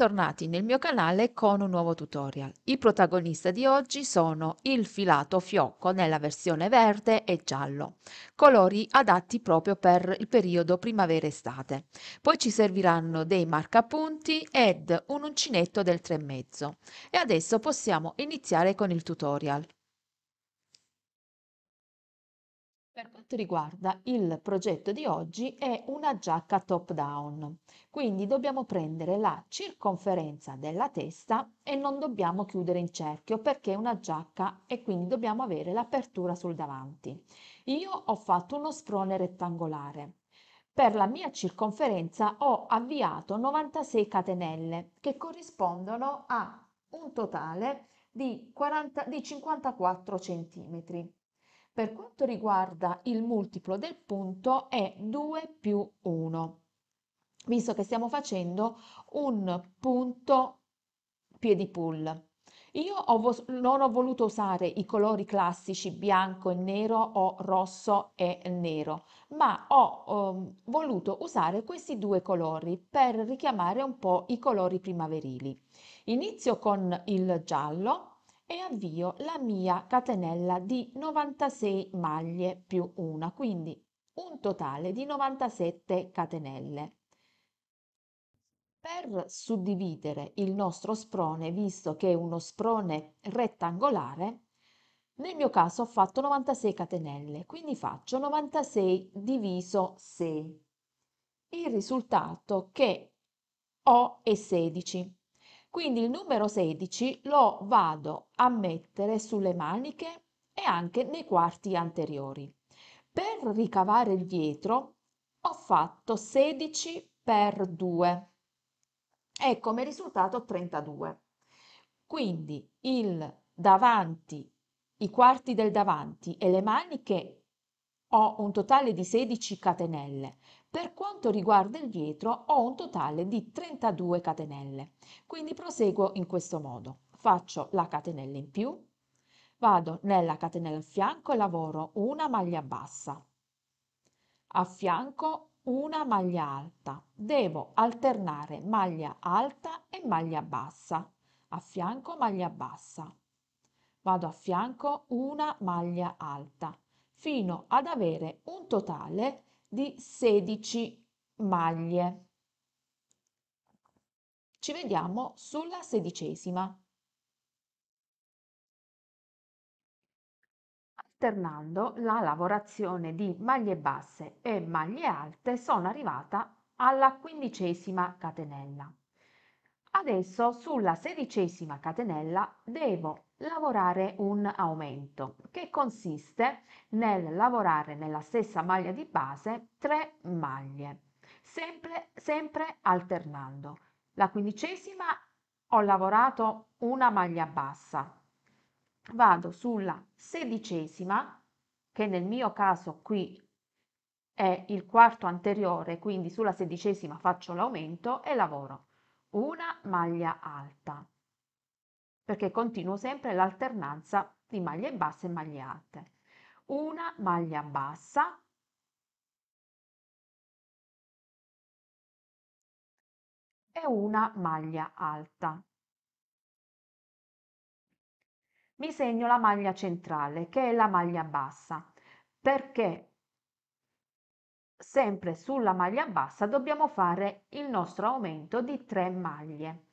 bentornati nel mio canale con un nuovo tutorial. I protagonisti di oggi sono il filato fiocco nella versione verde e giallo, colori adatti proprio per il periodo primavera-estate. Poi ci serviranno dei marcapunti ed un uncinetto del 3,5. E adesso possiamo iniziare con il tutorial. Per quanto riguarda il progetto di oggi è una giacca top down, quindi dobbiamo prendere la circonferenza della testa e non dobbiamo chiudere in cerchio perché è una giacca e quindi dobbiamo avere l'apertura sul davanti. Io ho fatto uno sprone rettangolare. Per la mia circonferenza ho avviato 96 catenelle che corrispondono a un totale di, 40, di 54 centimetri. Per quanto riguarda il multiplo del punto è 2 più 1, visto che stiamo facendo un punto piedi pull. Io ho non ho voluto usare i colori classici bianco e nero o rosso e nero, ma ho um, voluto usare questi due colori per richiamare un po' i colori primaverili. Inizio con il giallo e avvio la mia catenella di 96 maglie più una quindi un totale di 97 catenelle. Per suddividere il nostro sprone, visto che è uno sprone rettangolare, nel mio caso ho fatto 96 catenelle, quindi faccio 96 diviso 6. Il risultato che ho è 16. Quindi il numero 16 lo vado a mettere sulle maniche e anche nei quarti anteriori. Per ricavare il dietro ho fatto 16 per 2 e come risultato 32. Quindi il davanti, i quarti del davanti e le maniche ho un totale di 16 catenelle, per quanto riguarda il dietro ho un totale di 32 catenelle, quindi proseguo in questo modo. Faccio la catenella in più, vado nella catenella a fianco e lavoro una maglia bassa, a fianco una maglia alta. Devo alternare maglia alta e maglia bassa, a fianco maglia bassa. Vado a fianco una maglia alta fino ad avere un totale di di 16 maglie. Ci vediamo sulla sedicesima. Alternando la lavorazione di maglie basse e maglie alte sono arrivata alla quindicesima catenella. Adesso sulla sedicesima catenella devo lavorare un aumento che consiste nel lavorare nella stessa maglia di base 3 maglie, sempre, sempre alternando. La quindicesima ho lavorato una maglia bassa, vado sulla sedicesima che nel mio caso qui è il quarto anteriore, quindi sulla sedicesima faccio l'aumento e lavoro una maglia alta perché continuo sempre l'alternanza di maglie basse e maglie alte una maglia bassa e una maglia alta mi segno la maglia centrale che è la maglia bassa perché sempre sulla maglia bassa dobbiamo fare il nostro aumento di 3 maglie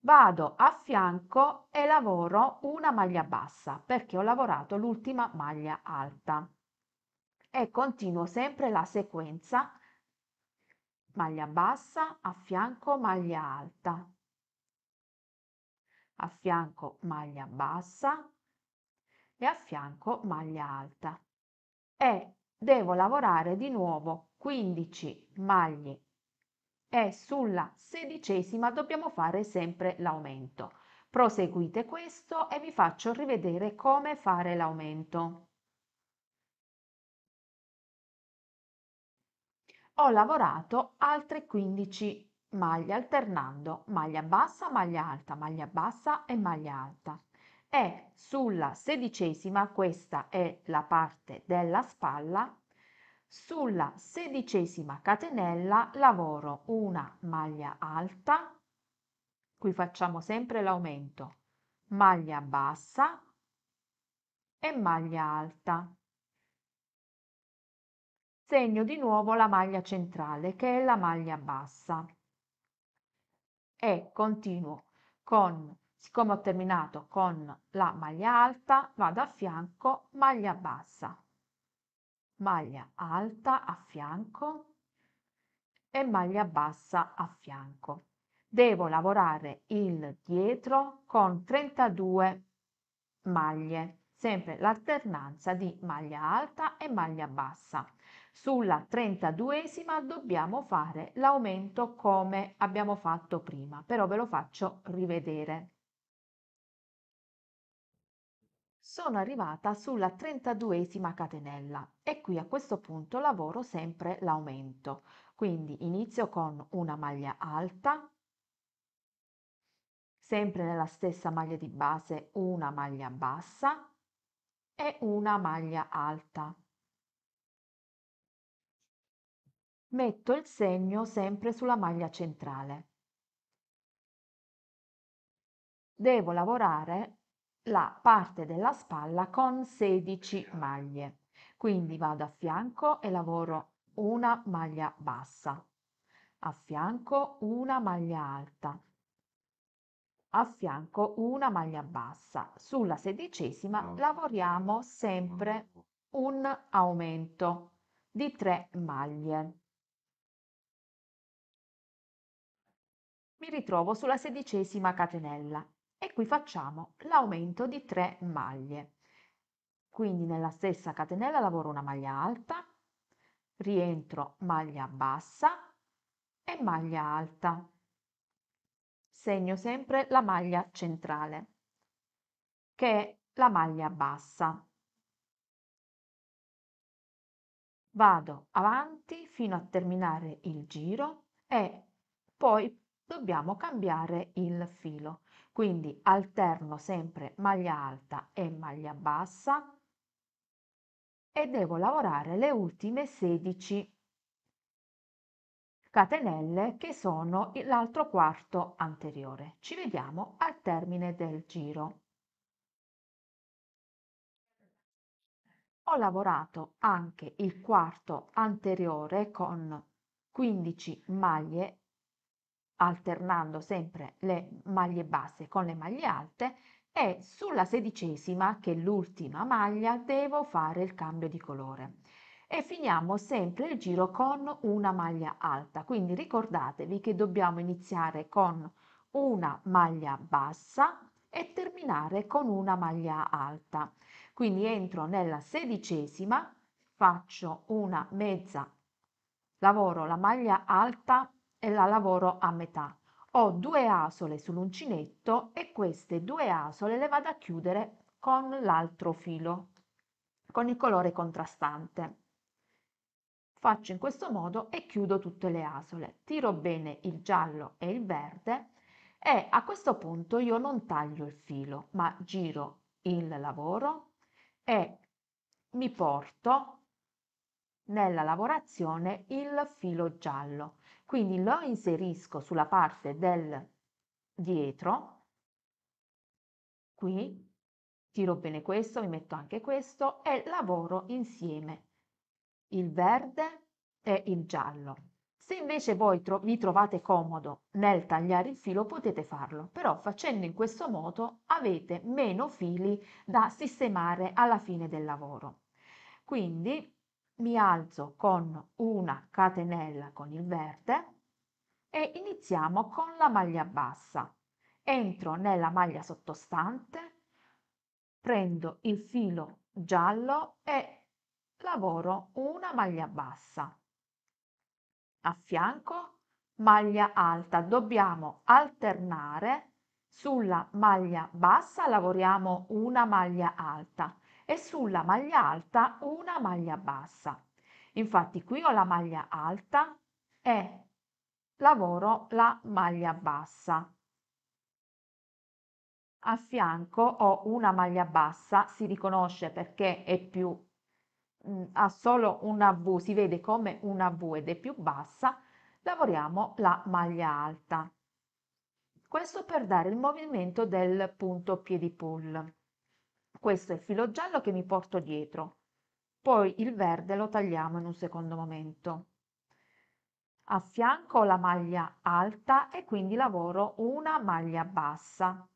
vado a fianco e lavoro una maglia bassa perché ho lavorato l'ultima maglia alta e continuo sempre la sequenza maglia bassa a fianco maglia alta a fianco maglia bassa e a fianco maglia alta e devo lavorare di nuovo 15 maglie e sulla sedicesima dobbiamo fare sempre l'aumento proseguite questo e vi faccio rivedere come fare l'aumento ho lavorato altre 15 maglie alternando maglia bassa maglia alta maglia bassa e maglia alta e sulla sedicesima, questa è la parte della spalla, sulla sedicesima catenella lavoro una maglia alta, qui facciamo sempre l'aumento, maglia bassa e maglia alta. Segno di nuovo la maglia centrale che è la maglia bassa e continuo con siccome ho terminato con la maglia alta vado a fianco maglia bassa maglia alta a fianco e maglia bassa a fianco devo lavorare il dietro con 32 maglie sempre l'alternanza di maglia alta e maglia bassa sulla 32esima dobbiamo fare l'aumento come abbiamo fatto prima però ve lo faccio rivedere sono arrivata sulla 32esima catenella e qui a questo punto lavoro sempre l'aumento. Quindi inizio con una maglia alta, sempre nella stessa maglia di base una maglia bassa e una maglia alta. Metto il segno sempre sulla maglia centrale. Devo lavorare la parte della spalla con 16 maglie. Quindi vado a fianco e lavoro una maglia bassa, a fianco una maglia alta, a fianco una maglia bassa. Sulla sedicesima lavoriamo sempre un aumento di 3 maglie. Mi ritrovo sulla sedicesima catenella cui facciamo l'aumento di 3 maglie. Quindi nella stessa catenella lavoro una maglia alta, rientro maglia bassa e maglia alta. Segno sempre la maglia centrale, che è la maglia bassa. Vado avanti fino a terminare il giro e poi dobbiamo cambiare il filo quindi alterno sempre maglia alta e maglia bassa e devo lavorare le ultime 16 catenelle che sono l'altro quarto anteriore. Ci vediamo al termine del giro. Ho lavorato anche il quarto anteriore con 15 maglie alternando sempre le maglie basse con le maglie alte e sulla sedicesima, che è l'ultima maglia, devo fare il cambio di colore. E finiamo sempre il giro con una maglia alta, quindi ricordatevi che dobbiamo iniziare con una maglia bassa e terminare con una maglia alta. Quindi entro nella sedicesima, faccio una mezza, lavoro la maglia alta e la lavoro a metà. Ho due asole sull'uncinetto e queste due asole le vado a chiudere con l'altro filo, con il colore contrastante. Faccio in questo modo e chiudo tutte le asole. Tiro bene il giallo e il verde e a questo punto io non taglio il filo, ma giro il lavoro e mi porto nella lavorazione il filo giallo quindi lo inserisco sulla parte del dietro, qui, tiro bene questo, mi metto anche questo e lavoro insieme il verde e il giallo. Se invece voi tro vi trovate comodo nel tagliare il filo potete farlo, però facendo in questo modo avete meno fili da sistemare alla fine del lavoro. Quindi mi alzo con una catenella con il verde e iniziamo con la maglia bassa entro nella maglia sottostante prendo il filo giallo e lavoro una maglia bassa a fianco maglia alta dobbiamo alternare sulla maglia bassa lavoriamo una maglia alta e sulla maglia alta una maglia bassa. Infatti qui ho la maglia alta e lavoro la maglia bassa. A fianco ho una maglia bassa, si riconosce perché è più mm, ha solo una V, si vede come una V ed è più bassa, lavoriamo la maglia alta. Questo per dare il movimento del punto piedi pull questo è il filo giallo che mi porto dietro poi il verde lo tagliamo in un secondo momento a fianco la maglia alta e quindi lavoro una maglia bassa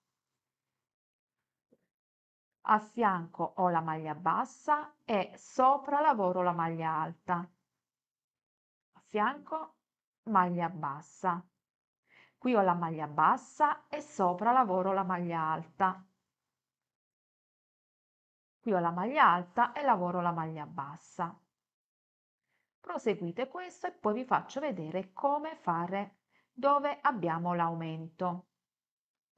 a fianco ho la maglia bassa e sopra lavoro la maglia alta a fianco maglia bassa qui ho la maglia bassa e sopra lavoro la maglia alta qui ho la maglia alta e lavoro la maglia bassa proseguite questo e poi vi faccio vedere come fare dove abbiamo l'aumento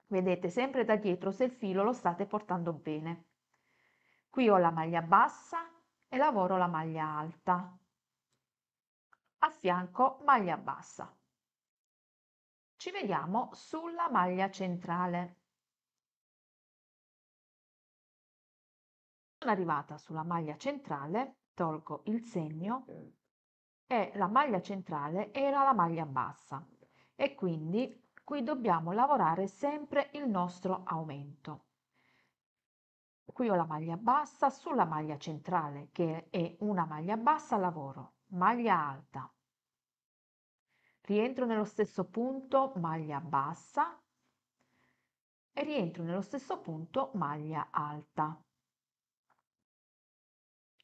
vedete sempre da dietro se il filo lo state portando bene qui ho la maglia bassa e lavoro la maglia alta a fianco maglia bassa ci vediamo sulla maglia centrale arrivata sulla maglia centrale, tolgo il segno e la maglia centrale era la maglia bassa e quindi qui dobbiamo lavorare sempre il nostro aumento. Qui ho la maglia bassa sulla maglia centrale che è una maglia bassa lavoro, maglia alta. Rientro nello stesso punto maglia bassa e rientro nello stesso punto maglia alta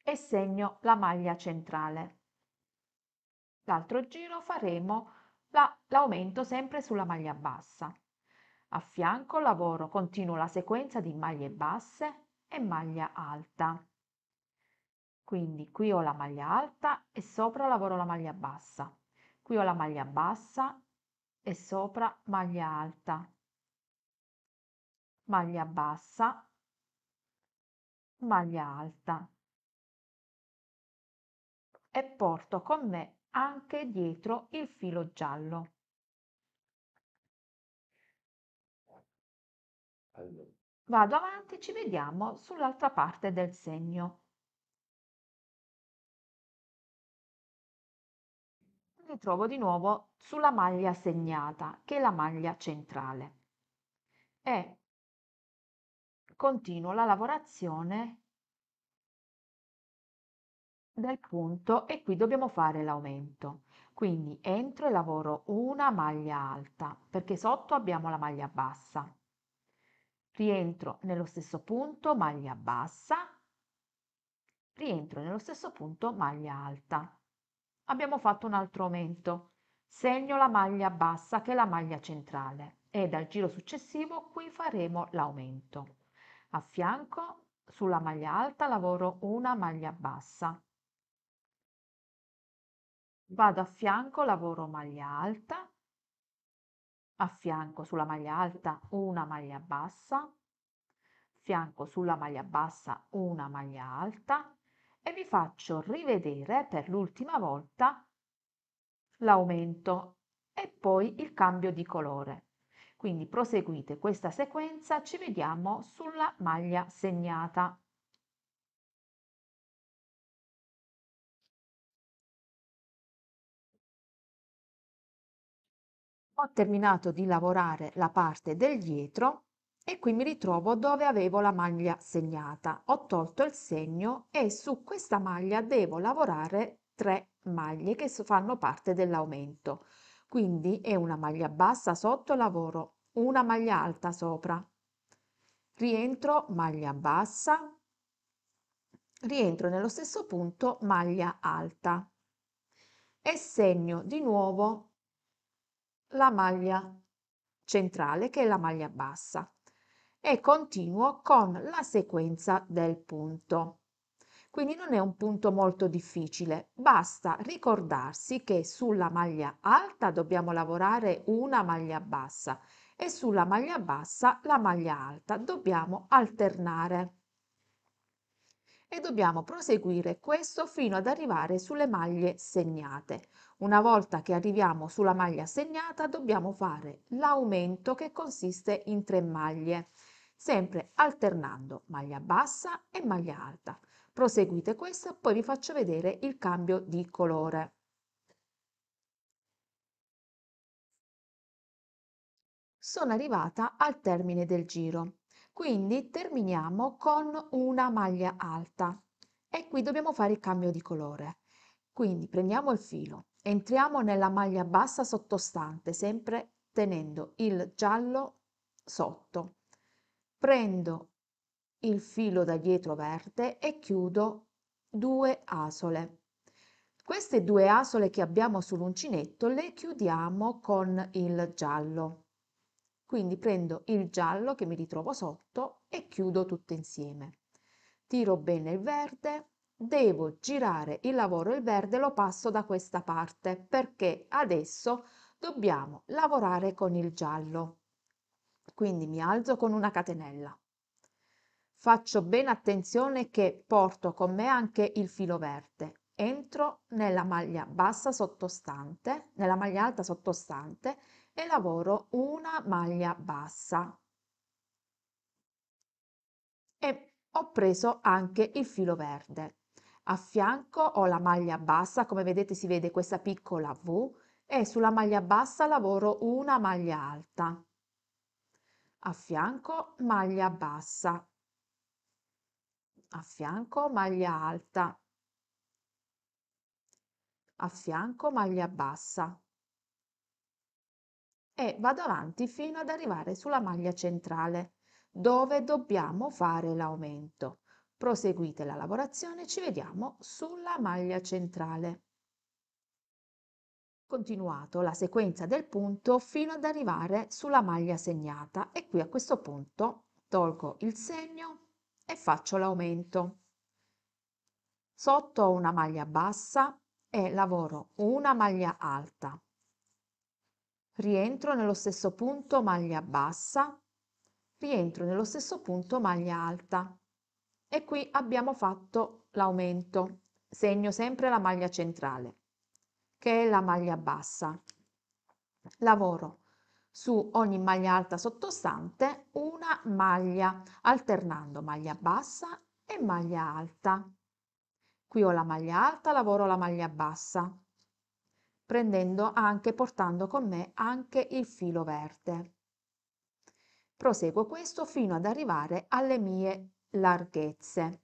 e segno la maglia centrale. L'altro giro faremo la, l'aumento sempre sulla maglia bassa. A fianco lavoro, continuo la sequenza di maglie basse e maglia alta. Quindi qui ho la maglia alta e sopra lavoro la maglia bassa. Qui ho la maglia bassa e sopra maglia alta. Maglia bassa, maglia alta e porto con me anche dietro il filo giallo. Vado avanti, ci vediamo sull'altra parte del segno. Mi trovo di nuovo sulla maglia segnata, che è la maglia centrale. E continuo la lavorazione del punto e qui dobbiamo fare l'aumento. Quindi entro e lavoro una maglia alta perché sotto abbiamo la maglia bassa. Rientro nello stesso punto, maglia bassa. Rientro nello stesso punto, maglia alta. Abbiamo fatto un altro aumento. Segno la maglia bassa che è la maglia centrale e dal giro successivo qui faremo l'aumento. A fianco sulla maglia alta lavoro una maglia bassa vado a fianco, lavoro maglia alta, a fianco sulla maglia alta una maglia bassa, fianco sulla maglia bassa una maglia alta e vi faccio rivedere per l'ultima volta l'aumento e poi il cambio di colore. Quindi proseguite questa sequenza, ci vediamo sulla maglia segnata. ho terminato di lavorare la parte del dietro e qui mi ritrovo dove avevo la maglia segnata ho tolto il segno e su questa maglia devo lavorare tre maglie che fanno parte dell'aumento quindi è una maglia bassa sotto lavoro una maglia alta sopra rientro maglia bassa rientro nello stesso punto maglia alta e segno di nuovo la maglia centrale che è la maglia bassa e continuo con la sequenza del punto. Quindi non è un punto molto difficile, basta ricordarsi che sulla maglia alta dobbiamo lavorare una maglia bassa e sulla maglia bassa la maglia alta dobbiamo alternare e dobbiamo proseguire questo fino ad arrivare sulle maglie segnate. Una volta che arriviamo sulla maglia segnata dobbiamo fare l'aumento che consiste in tre maglie, sempre alternando maglia bassa e maglia alta. Proseguite questo e poi vi faccio vedere il cambio di colore. Sono arrivata al termine del giro. Quindi terminiamo con una maglia alta e qui dobbiamo fare il cambio di colore. Quindi prendiamo il filo, entriamo nella maglia bassa sottostante, sempre tenendo il giallo sotto. Prendo il filo da dietro verde e chiudo due asole. Queste due asole che abbiamo sull'uncinetto le chiudiamo con il giallo. Quindi prendo il giallo che mi ritrovo sotto e chiudo tutto insieme. Tiro bene il verde, devo girare il lavoro, il verde lo passo da questa parte perché adesso dobbiamo lavorare con il giallo. Quindi mi alzo con una catenella. Faccio bene attenzione che porto con me anche il filo verde. Entro nella maglia bassa sottostante, nella maglia alta sottostante e lavoro una maglia bassa e ho preso anche il filo verde a fianco ho la maglia bassa come vedete si vede questa piccola V e sulla maglia bassa lavoro una maglia alta a fianco maglia bassa a fianco maglia alta a fianco maglia bassa e vado avanti fino ad arrivare sulla maglia centrale dove dobbiamo fare l'aumento. Proseguite la lavorazione, ci vediamo sulla maglia centrale. Continuato la sequenza del punto fino ad arrivare sulla maglia segnata e qui a questo punto tolgo il segno e faccio l'aumento. Sotto una maglia bassa e lavoro una maglia alta rientro nello stesso punto maglia bassa, rientro nello stesso punto maglia alta. E qui abbiamo fatto l'aumento. Segno sempre la maglia centrale, che è la maglia bassa. Lavoro su ogni maglia alta sottostante una maglia, alternando maglia bassa e maglia alta. Qui ho la maglia alta, lavoro la maglia bassa prendendo anche, portando con me anche il filo verde. Proseguo questo fino ad arrivare alle mie larghezze,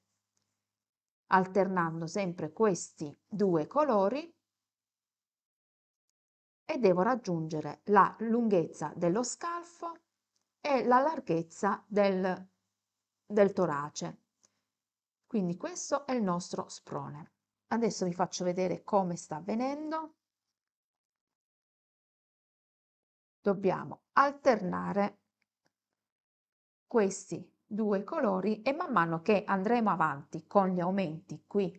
alternando sempre questi due colori e devo raggiungere la lunghezza dello scalfo e la larghezza del, del torace. Quindi questo è il nostro sprone. Adesso vi faccio vedere come sta avvenendo. dobbiamo alternare questi due colori e man mano che andremo avanti con gli aumenti qui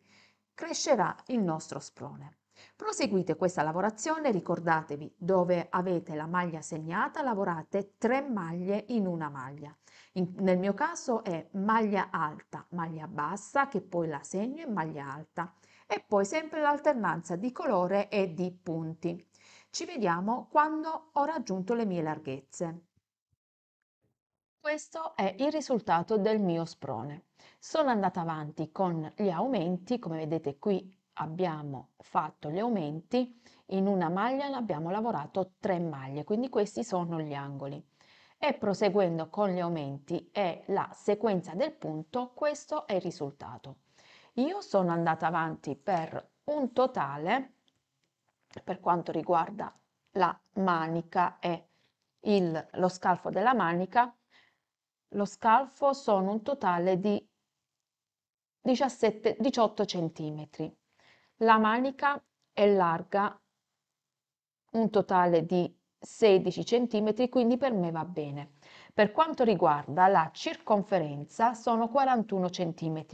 crescerà il nostro sprone. Proseguite questa lavorazione, ricordatevi dove avete la maglia segnata, lavorate tre maglie in una maglia. In, nel mio caso è maglia alta, maglia bassa, che poi la segno in maglia alta e poi sempre l'alternanza di colore e di punti. Ci vediamo quando ho raggiunto le mie larghezze. Questo è il risultato del mio sprone. Sono andata avanti con gli aumenti, come vedete qui abbiamo fatto gli aumenti, in una maglia ne abbiamo lavorato tre maglie, quindi questi sono gli angoli. E proseguendo con gli aumenti e la sequenza del punto, questo è il risultato. Io sono andata avanti per un totale per quanto riguarda la manica e il, lo scalfo della manica, lo scalfo sono un totale di 17, 18 cm. La manica è larga un totale di 16 cm, quindi per me va bene. Per quanto riguarda la circonferenza sono 41 cm.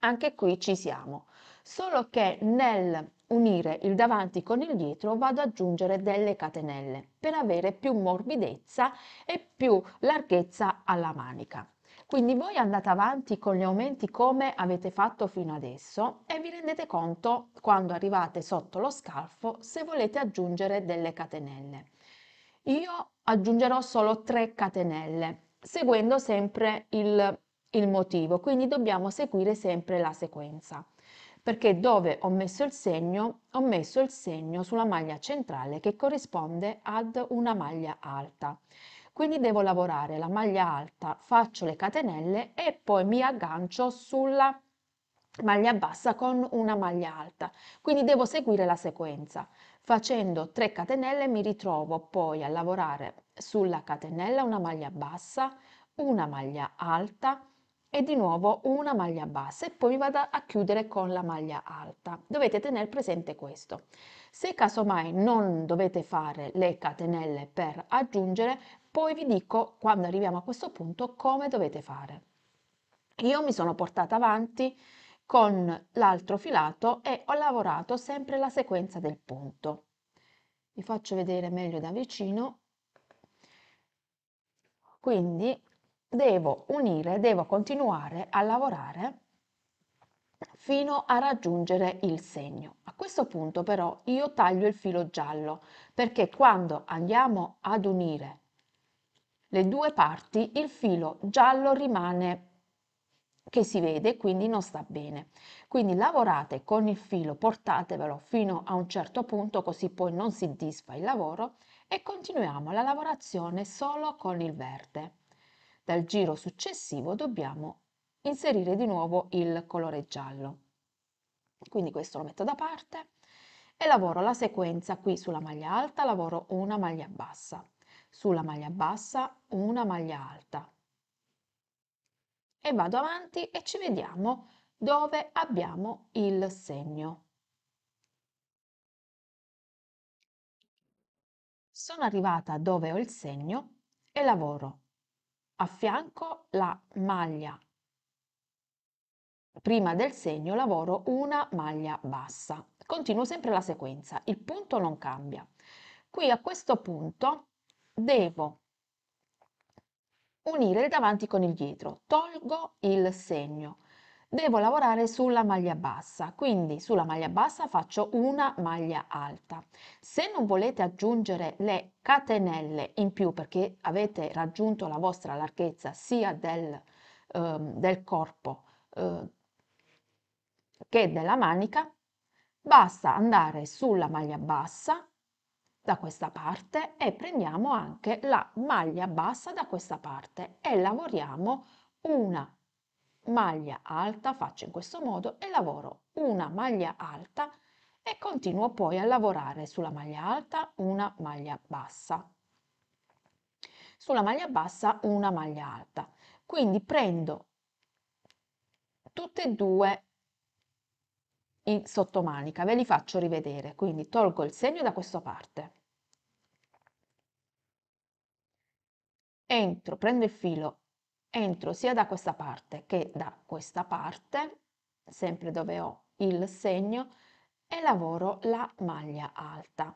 Anche qui ci siamo, solo che nel unire il davanti con il dietro vado ad aggiungere delle catenelle per avere più morbidezza e più larghezza alla manica. Quindi voi andate avanti con gli aumenti come avete fatto fino adesso e vi rendete conto quando arrivate sotto lo scalfo se volete aggiungere delle catenelle. Io aggiungerò solo 3 catenelle seguendo sempre il il motivo, quindi dobbiamo seguire sempre la sequenza perché dove ho messo il segno, ho messo il segno sulla maglia centrale che corrisponde ad una maglia alta. Quindi devo lavorare la maglia alta, faccio le catenelle e poi mi aggancio sulla maglia bassa con una maglia alta. Quindi devo seguire la sequenza. Facendo 3 catenelle mi ritrovo poi a lavorare sulla catenella una maglia bassa, una maglia alta, e di nuovo una maglia bassa e poi mi vado a chiudere con la maglia alta. Dovete tenere presente questo. Se casomai non dovete fare le catenelle per aggiungere, poi vi dico quando arriviamo a questo punto come dovete fare. Io mi sono portata avanti con l'altro filato e ho lavorato sempre la sequenza del punto. Vi faccio vedere meglio da vicino. Quindi devo unire, devo continuare a lavorare fino a raggiungere il segno. A questo punto però io taglio il filo giallo perché quando andiamo ad unire le due parti il filo giallo rimane che si vede quindi non sta bene quindi lavorate con il filo portatevelo fino a un certo punto così poi non si disfa il lavoro e continuiamo la lavorazione solo con il verde dal giro successivo dobbiamo inserire di nuovo il colore giallo. Quindi questo lo metto da parte e lavoro la sequenza qui sulla maglia alta, lavoro una maglia bassa, sulla maglia bassa una maglia alta. E vado avanti e ci vediamo dove abbiamo il segno. Sono arrivata dove ho il segno e lavoro a fianco la maglia prima del segno lavoro una maglia bassa continuo sempre la sequenza il punto non cambia qui a questo punto devo unire il davanti con il dietro tolgo il segno devo lavorare sulla maglia bassa, quindi sulla maglia bassa faccio una maglia alta. Se non volete aggiungere le catenelle in più perché avete raggiunto la vostra larghezza sia del, eh, del corpo eh, che della manica, basta andare sulla maglia bassa da questa parte e prendiamo anche la maglia bassa da questa parte e lavoriamo una maglia alta, faccio in questo modo e lavoro una maglia alta e continuo poi a lavorare sulla maglia alta una maglia bassa, sulla maglia bassa una maglia alta. Quindi prendo tutte e due in sottomanica, ve li faccio rivedere, quindi tolgo il segno da questa parte. Entro, prendo il filo entro sia da questa parte che da questa parte, sempre dove ho il segno, e lavoro la maglia alta.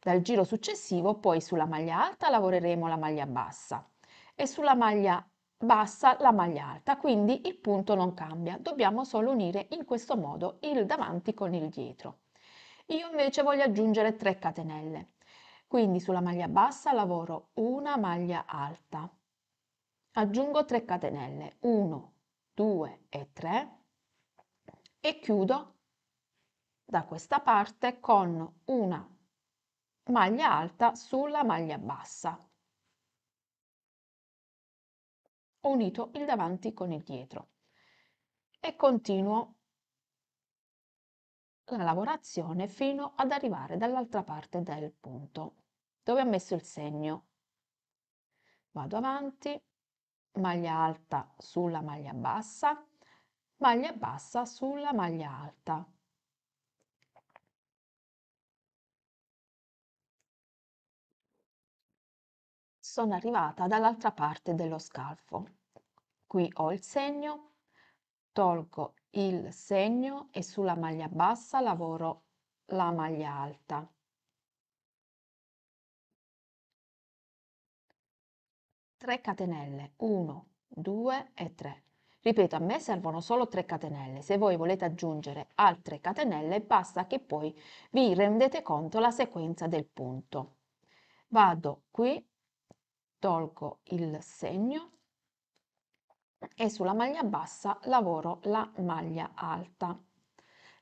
Dal giro successivo poi sulla maglia alta lavoreremo la maglia bassa e sulla maglia bassa la maglia alta, quindi il punto non cambia, dobbiamo solo unire in questo modo il davanti con il dietro. Io invece voglio aggiungere 3 catenelle, quindi sulla maglia bassa lavoro una maglia alta, aggiungo 3 catenelle 1 2 e 3 e chiudo da questa parte con una maglia alta sulla maglia bassa ho unito il davanti con il dietro e continuo la lavorazione fino ad arrivare dall'altra parte del punto dove ho messo il segno vado avanti maglia alta sulla maglia bassa, maglia bassa sulla maglia alta. Sono arrivata dall'altra parte dello scalfo. Qui ho il segno, tolgo il segno e sulla maglia bassa lavoro la maglia alta. 3 catenelle, 1, 2 e 3. Ripeto, a me servono solo 3 catenelle, se voi volete aggiungere altre catenelle basta che poi vi rendete conto la sequenza del punto. Vado qui, tolgo il segno e sulla maglia bassa lavoro la maglia alta.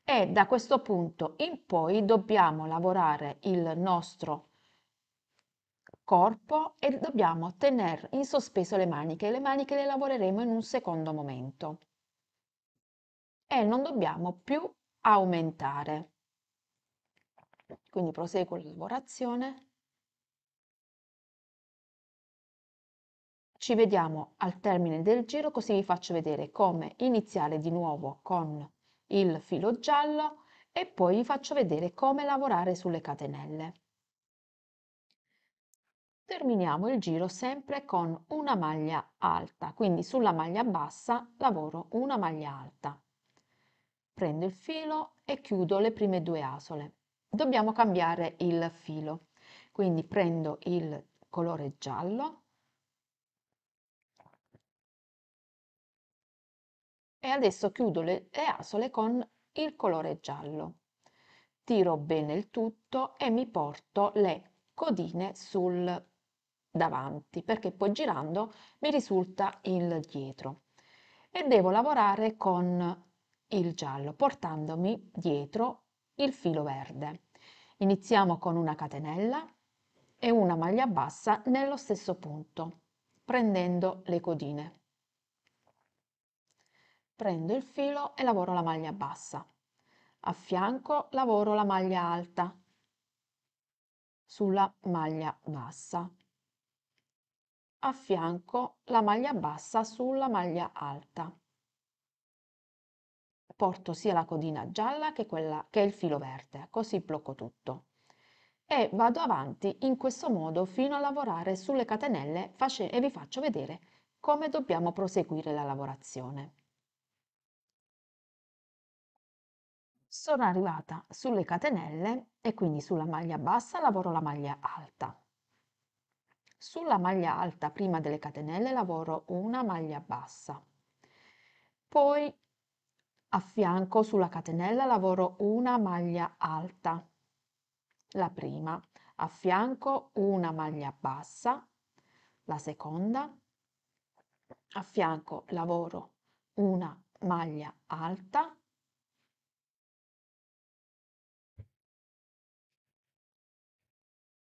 E da questo punto in poi dobbiamo lavorare il nostro corpo e dobbiamo tenere in sospeso le maniche. Le maniche le lavoreremo in un secondo momento. E non dobbiamo più aumentare. Quindi proseguo la lavorazione. Ci vediamo al termine del giro così vi faccio vedere come iniziare di nuovo con il filo giallo e poi vi faccio vedere come lavorare sulle catenelle terminiamo il giro sempre con una maglia alta, quindi sulla maglia bassa lavoro una maglia alta. Prendo il filo e chiudo le prime due asole. Dobbiamo cambiare il filo, quindi prendo il colore giallo e adesso chiudo le, le asole con il colore giallo. Tiro bene il tutto e mi porto le codine sul davanti perché poi girando mi risulta il dietro e devo lavorare con il giallo portandomi dietro il filo verde. Iniziamo con una catenella e una maglia bassa nello stesso punto prendendo le codine. Prendo il filo e lavoro la maglia bassa. A fianco lavoro la maglia alta sulla maglia bassa affianco la maglia bassa sulla maglia alta. Porto sia la codina gialla che, quella, che il filo verde, così blocco tutto. E vado avanti in questo modo fino a lavorare sulle catenelle face, e vi faccio vedere come dobbiamo proseguire la lavorazione. Sono arrivata sulle catenelle e quindi sulla maglia bassa lavoro la maglia alta sulla maglia alta prima delle catenelle lavoro una maglia bassa, poi a fianco sulla catenella lavoro una maglia alta, la prima, a fianco una maglia bassa, la seconda, a fianco lavoro una maglia alta,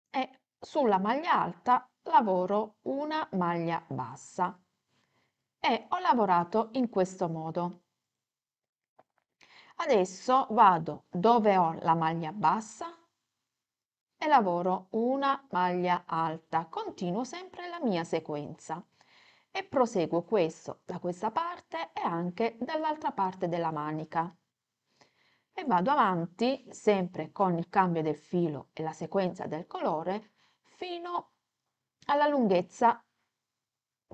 e sulla maglia alta lavoro una maglia bassa e ho lavorato in questo modo adesso vado dove ho la maglia bassa e lavoro una maglia alta continuo sempre la mia sequenza e proseguo questo da questa parte e anche dall'altra parte della manica e vado avanti sempre con il cambio del filo e la sequenza del colore fino alla lunghezza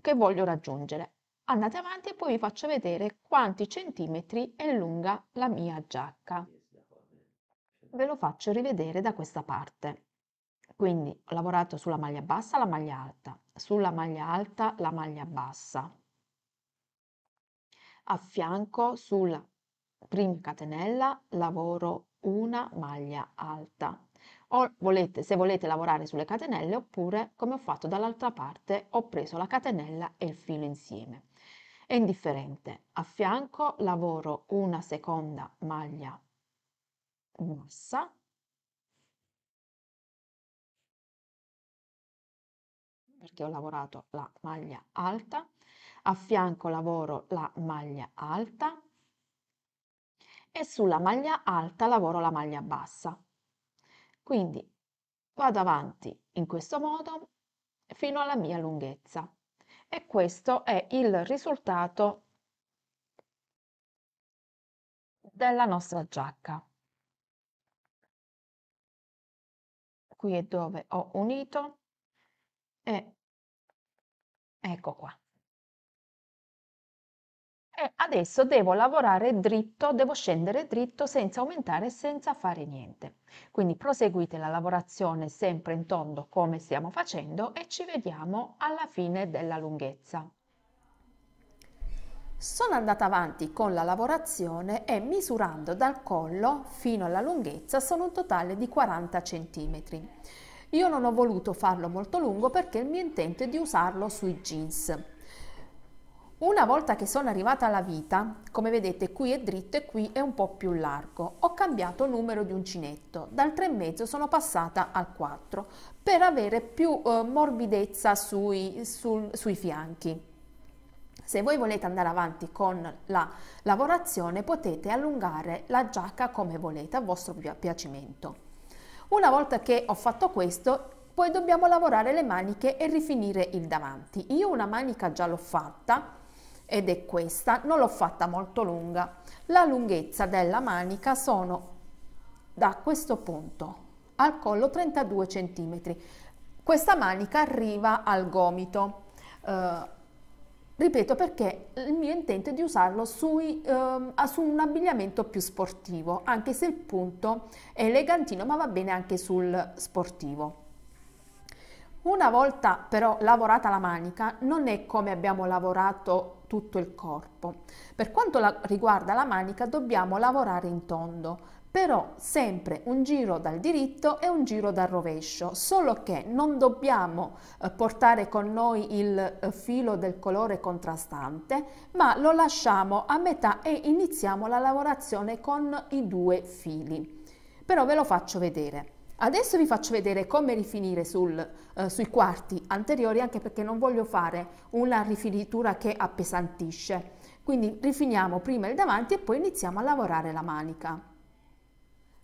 che voglio raggiungere. Andate avanti e poi vi faccio vedere quanti centimetri è lunga la mia giacca. Ve lo faccio rivedere da questa parte. Quindi ho lavorato sulla maglia bassa, la maglia alta, sulla maglia alta, la maglia bassa. A fianco sulla prima catenella lavoro una maglia alta o volete, se volete lavorare sulle catenelle oppure come ho fatto dall'altra parte ho preso la catenella e il filo insieme è indifferente a fianco lavoro una seconda maglia bassa perché ho lavorato la maglia alta a fianco lavoro la maglia alta e sulla maglia alta lavoro la maglia bassa quindi vado avanti in questo modo fino alla mia lunghezza e questo è il risultato della nostra giacca. Qui è dove ho unito e ecco qua. E adesso devo lavorare dritto, devo scendere dritto senza aumentare, senza fare niente. Quindi proseguite la lavorazione sempre in tondo come stiamo facendo e ci vediamo alla fine della lunghezza. Sono andata avanti con la lavorazione e misurando dal collo fino alla lunghezza sono un totale di 40 cm. Io non ho voluto farlo molto lungo perché il mio intento è di usarlo sui jeans. Una volta che sono arrivata alla vita, come vedete qui è dritto e qui è un po' più largo, ho cambiato numero di uncinetto, dal 3,5 sono passata al 4 per avere più eh, morbidezza sui, sul, sui fianchi. Se voi volete andare avanti con la lavorazione potete allungare la giacca come volete a vostro piacimento. Una volta che ho fatto questo poi dobbiamo lavorare le maniche e rifinire il davanti. Io una manica già l'ho fatta ed è questa, non l'ho fatta molto lunga. La lunghezza della manica sono da questo punto al collo 32 centimetri Questa manica arriva al gomito. Eh, ripeto perché il mio intento è di usarlo sui, eh, su un abbigliamento più sportivo, anche se il punto è elegantino, ma va bene anche sul sportivo. Una volta però lavorata la manica, non è come abbiamo lavorato tutto il corpo. Per quanto la, riguarda la manica dobbiamo lavorare in tondo, però sempre un giro dal diritto e un giro dal rovescio, solo che non dobbiamo eh, portare con noi il eh, filo del colore contrastante, ma lo lasciamo a metà e iniziamo la lavorazione con i due fili. Però ve lo faccio vedere. Adesso vi faccio vedere come rifinire sul, eh, sui quarti anteriori anche perché non voglio fare una rifinitura che appesantisce. Quindi rifiniamo prima il davanti e poi iniziamo a lavorare la manica.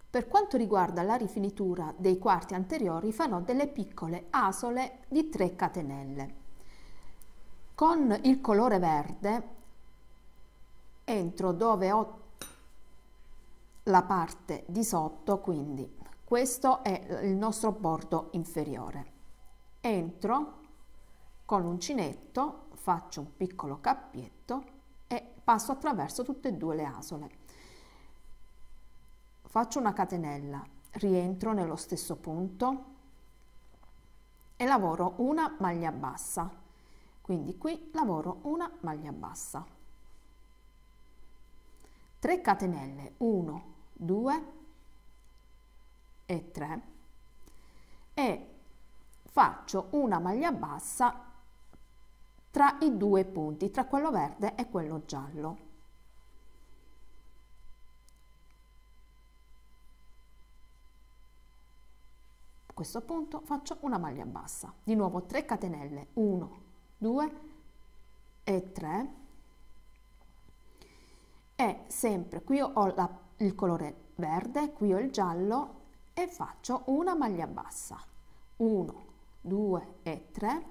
Per quanto riguarda la rifinitura dei quarti anteriori farò delle piccole asole di 3 catenelle. Con il colore verde entro dove ho la parte di sotto quindi questo è il nostro bordo inferiore entro con l'uncinetto faccio un piccolo cappietto e passo attraverso tutte e due le asole faccio una catenella rientro nello stesso punto e lavoro una maglia bassa quindi qui lavoro una maglia bassa 3 catenelle 1 2 3 e 3 e faccio una maglia bassa tra i due punti, tra quello verde e quello giallo. A questo punto faccio una maglia bassa, di nuovo 3 catenelle, 1, 2 e 3 e sempre qui ho la, il colore verde, qui ho il giallo e faccio una maglia bassa 1 2 e 3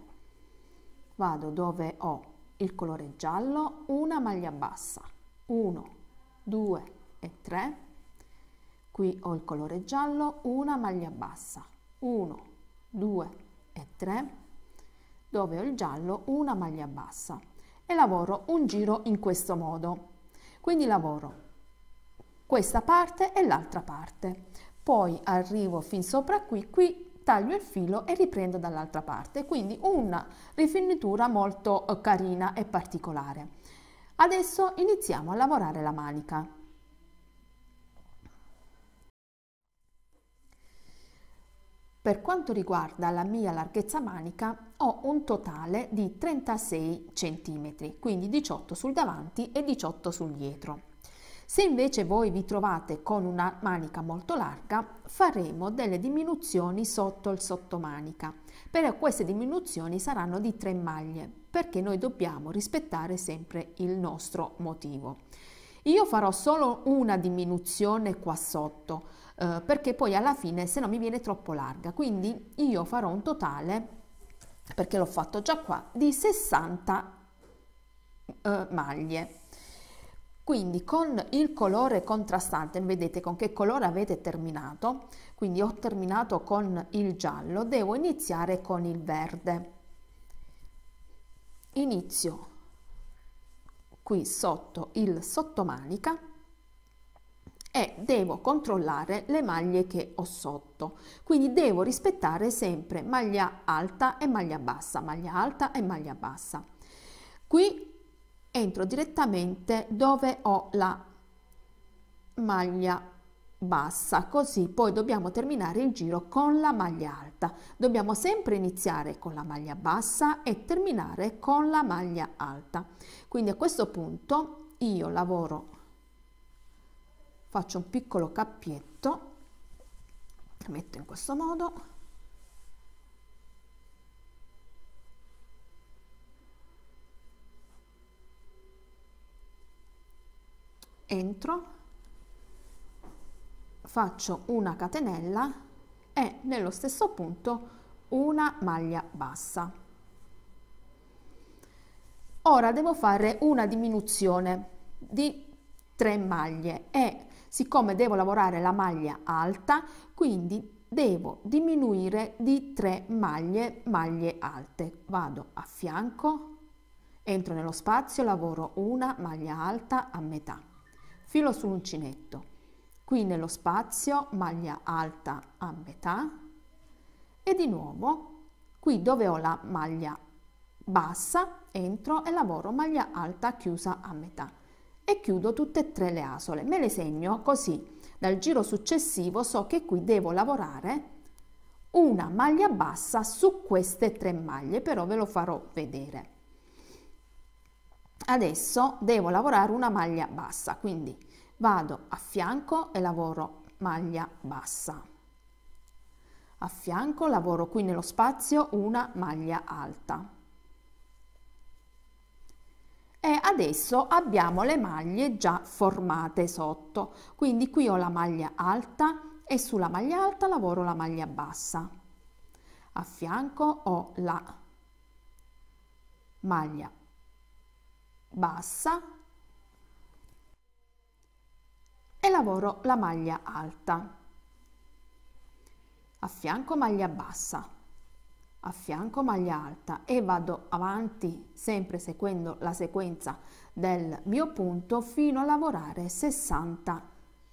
vado dove ho il colore giallo una maglia bassa 1 2 e 3 qui ho il colore giallo una maglia bassa 1 2 e 3 dove ho il giallo una maglia bassa e lavoro un giro in questo modo quindi lavoro questa parte e l'altra parte poi arrivo fin sopra qui, qui taglio il filo e riprendo dall'altra parte, quindi una rifinitura molto eh, carina e particolare. Adesso iniziamo a lavorare la manica. Per quanto riguarda la mia larghezza manica ho un totale di 36 cm, quindi 18 sul davanti e 18 sul dietro. Se invece voi vi trovate con una manica molto larga, faremo delle diminuzioni sotto il sottomanica. Però queste diminuzioni saranno di 3 maglie, perché noi dobbiamo rispettare sempre il nostro motivo. Io farò solo una diminuzione qua sotto, eh, perché poi alla fine se no mi viene troppo larga, quindi io farò un totale, perché l'ho fatto già qua, di 60 eh, maglie quindi con il colore contrastante, vedete con che colore avete terminato, quindi ho terminato con il giallo, devo iniziare con il verde. Inizio qui sotto il sottomanica e devo controllare le maglie che ho sotto. Quindi devo rispettare sempre maglia alta e maglia bassa, maglia alta e maglia bassa. Qui entro direttamente dove ho la maglia bassa così poi dobbiamo terminare il giro con la maglia alta dobbiamo sempre iniziare con la maglia bassa e terminare con la maglia alta quindi a questo punto io lavoro faccio un piccolo cappietto metto in questo modo entro, faccio una catenella e nello stesso punto una maglia bassa. Ora devo fare una diminuzione di 3 maglie e siccome devo lavorare la maglia alta, quindi devo diminuire di 3 maglie maglie alte. Vado a fianco, entro nello spazio, lavoro una maglia alta a metà filo sull'uncinetto qui nello spazio maglia alta a metà e di nuovo qui dove ho la maglia bassa entro e lavoro maglia alta chiusa a metà e chiudo tutte e tre le asole me le segno così dal giro successivo so che qui devo lavorare una maglia bassa su queste tre maglie però ve lo farò vedere adesso devo lavorare una maglia bassa quindi vado a fianco e lavoro maglia bassa a fianco lavoro qui nello spazio una maglia alta e adesso abbiamo le maglie già formate sotto quindi qui ho la maglia alta e sulla maglia alta lavoro la maglia bassa a fianco ho la maglia bassa e lavoro la maglia alta. Affianco maglia bassa, affianco maglia alta e vado avanti sempre seguendo la sequenza del mio punto fino a lavorare 60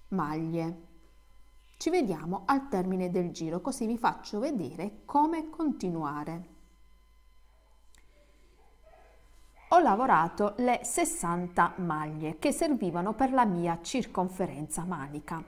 maglie. Ci vediamo al termine del giro così vi faccio vedere come continuare. ho lavorato le 60 maglie che servivano per la mia circonferenza manica.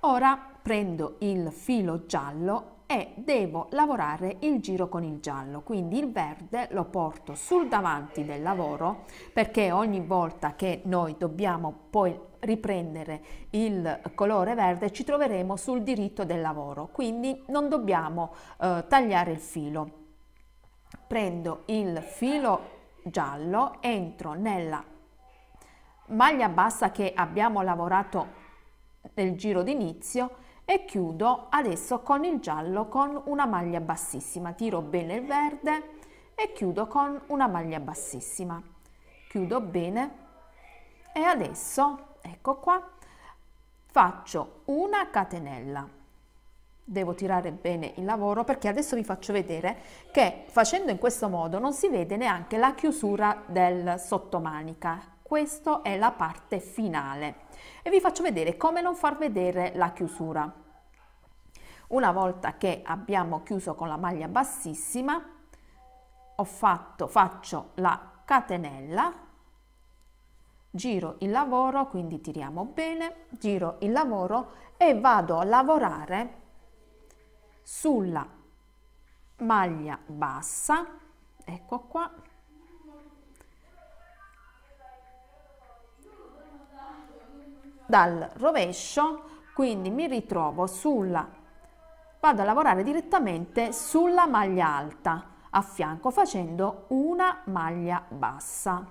Ora prendo il filo giallo e devo lavorare il giro con il giallo, quindi il verde lo porto sul davanti del lavoro perché ogni volta che noi dobbiamo poi riprendere il colore verde ci troveremo sul diritto del lavoro, quindi non dobbiamo eh, tagliare il filo. Prendo il filo giallo, entro nella maglia bassa che abbiamo lavorato nel giro d'inizio e chiudo adesso con il giallo con una maglia bassissima tiro bene il verde e chiudo con una maglia bassissima chiudo bene e adesso ecco qua faccio una catenella devo tirare bene il lavoro perché adesso vi faccio vedere che facendo in questo modo non si vede neanche la chiusura del sottomanica questa è la parte finale e vi faccio vedere come non far vedere la chiusura una volta che abbiamo chiuso con la maglia bassissima ho fatto faccio la catenella giro il lavoro quindi tiriamo bene giro il lavoro e vado a lavorare sulla maglia bassa, ecco qua, dal rovescio, quindi mi ritrovo sulla, vado a lavorare direttamente sulla maglia alta a fianco facendo una maglia bassa.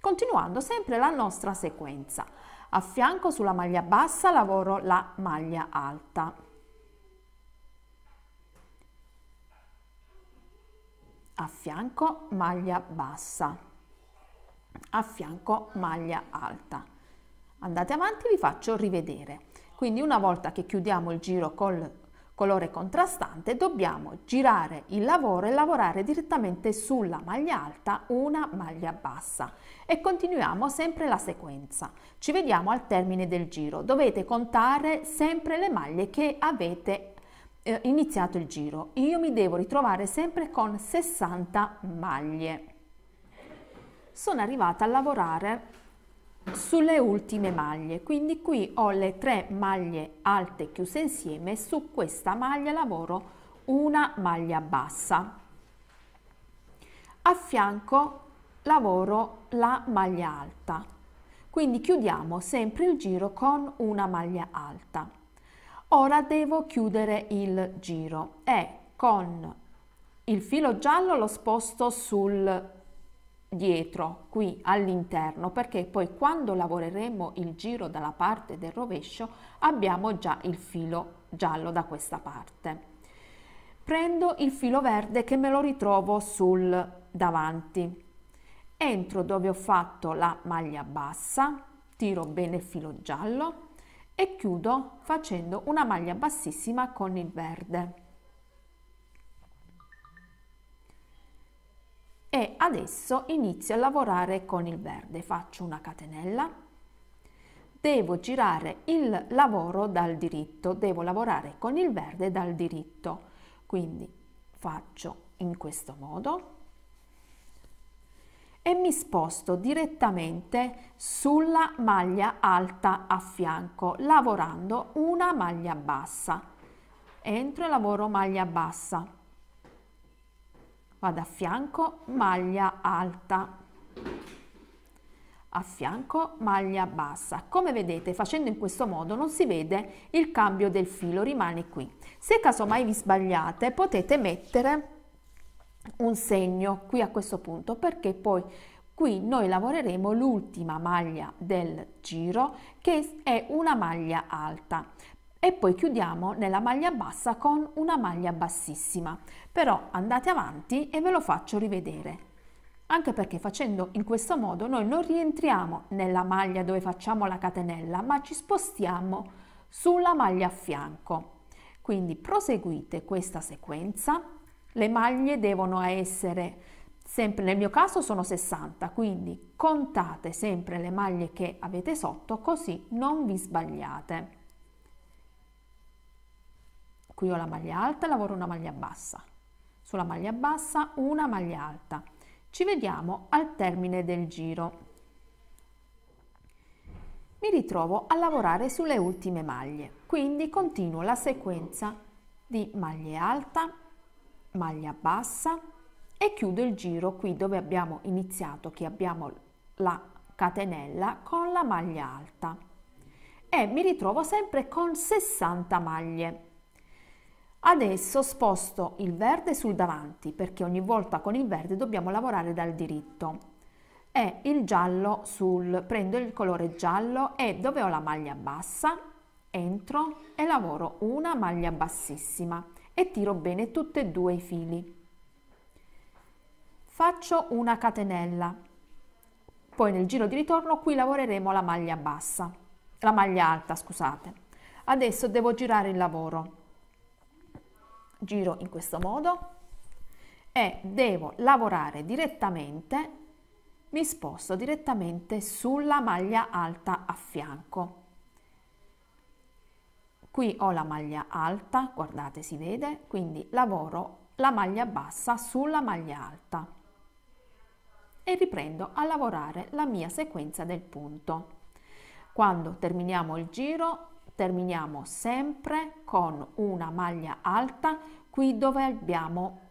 Continuando sempre la nostra sequenza, a fianco sulla maglia bassa lavoro la maglia alta. a fianco maglia bassa, a fianco maglia alta. Andate avanti, vi faccio rivedere. Quindi una volta che chiudiamo il giro col colore contrastante dobbiamo girare il lavoro e lavorare direttamente sulla maglia alta una maglia bassa e continuiamo sempre la sequenza ci vediamo al termine del giro dovete contare sempre le maglie che avete eh, iniziato il giro io mi devo ritrovare sempre con 60 maglie sono arrivata a lavorare sulle ultime maglie quindi qui ho le tre maglie alte chiuse insieme su questa maglia lavoro una maglia bassa a fianco lavoro la maglia alta quindi chiudiamo sempre il giro con una maglia alta Ora devo chiudere il giro e con il filo giallo lo sposto sul dietro, qui all'interno, perché poi quando lavoreremo il giro dalla parte del rovescio abbiamo già il filo giallo da questa parte. Prendo il filo verde che me lo ritrovo sul davanti. Entro dove ho fatto la maglia bassa, tiro bene il filo giallo, e chiudo facendo una maglia bassissima con il verde. E adesso inizio a lavorare con il verde. Faccio una catenella, devo girare il lavoro dal diritto, devo lavorare con il verde dal diritto. Quindi faccio in questo modo e mi sposto direttamente sulla maglia alta a fianco lavorando una maglia bassa entro e lavoro maglia bassa vado a fianco maglia alta a fianco maglia bassa come vedete facendo in questo modo non si vede il cambio del filo rimane qui se casomai vi sbagliate potete mettere un segno qui a questo punto perché poi qui noi lavoreremo l'ultima maglia del giro che è una maglia alta e poi chiudiamo nella maglia bassa con una maglia bassissima però andate avanti e ve lo faccio rivedere anche perché facendo in questo modo noi non rientriamo nella maglia dove facciamo la catenella ma ci spostiamo sulla maglia a fianco quindi proseguite questa sequenza le maglie devono essere sempre, nel mio caso sono 60, quindi contate sempre le maglie che avete sotto così non vi sbagliate. Qui ho la maglia alta, lavoro una maglia bassa. Sulla maglia bassa una maglia alta. Ci vediamo al termine del giro. Mi ritrovo a lavorare sulle ultime maglie, quindi continuo la sequenza di maglie alta, maglia bassa e chiudo il giro qui dove abbiamo iniziato che abbiamo la catenella con la maglia alta e mi ritrovo sempre con 60 maglie adesso sposto il verde sul davanti perché ogni volta con il verde dobbiamo lavorare dal diritto e il giallo sul prendo il colore giallo e dove ho la maglia bassa entro e lavoro una maglia bassissima e tiro bene tutti e due i fili. Faccio una catenella, poi nel giro di ritorno qui lavoreremo la maglia bassa, la maglia alta, scusate. Adesso devo girare il lavoro. Giro in questo modo e devo lavorare direttamente mi sposto direttamente sulla maglia alta a fianco. Qui ho la maglia alta, guardate si vede, quindi lavoro la maglia bassa sulla maglia alta e riprendo a lavorare la mia sequenza del punto. Quando terminiamo il giro terminiamo sempre con una maglia alta qui dove abbiamo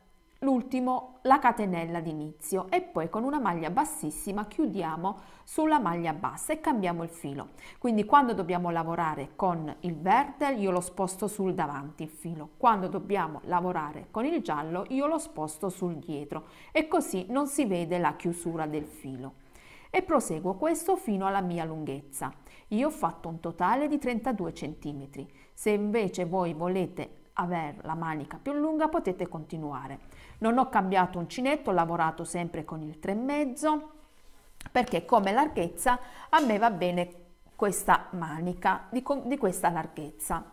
l'ultimo la catenella d'inizio e poi con una maglia bassissima chiudiamo sulla maglia bassa e cambiamo il filo. Quindi quando dobbiamo lavorare con il verde io lo sposto sul davanti il filo, quando dobbiamo lavorare con il giallo io lo sposto sul dietro e così non si vede la chiusura del filo e proseguo questo fino alla mia lunghezza. Io ho fatto un totale di 32 centimetri Se invece voi volete avere la manica più lunga potete continuare. Non ho cambiato uncinetto, ho lavorato sempre con il 3,5 perché come larghezza a me va bene questa manica di, di questa larghezza.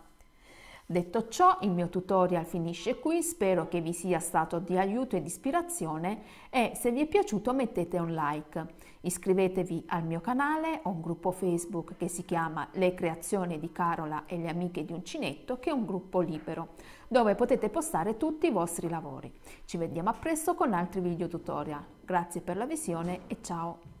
Detto ciò, il mio tutorial finisce qui, spero che vi sia stato di aiuto e di ispirazione e se vi è piaciuto mettete un like. Iscrivetevi al mio canale, ho un gruppo Facebook che si chiama Le creazioni di Carola e le amiche di Uncinetto, che è un gruppo libero, dove potete postare tutti i vostri lavori. Ci vediamo a presto con altri video tutorial. Grazie per la visione e ciao!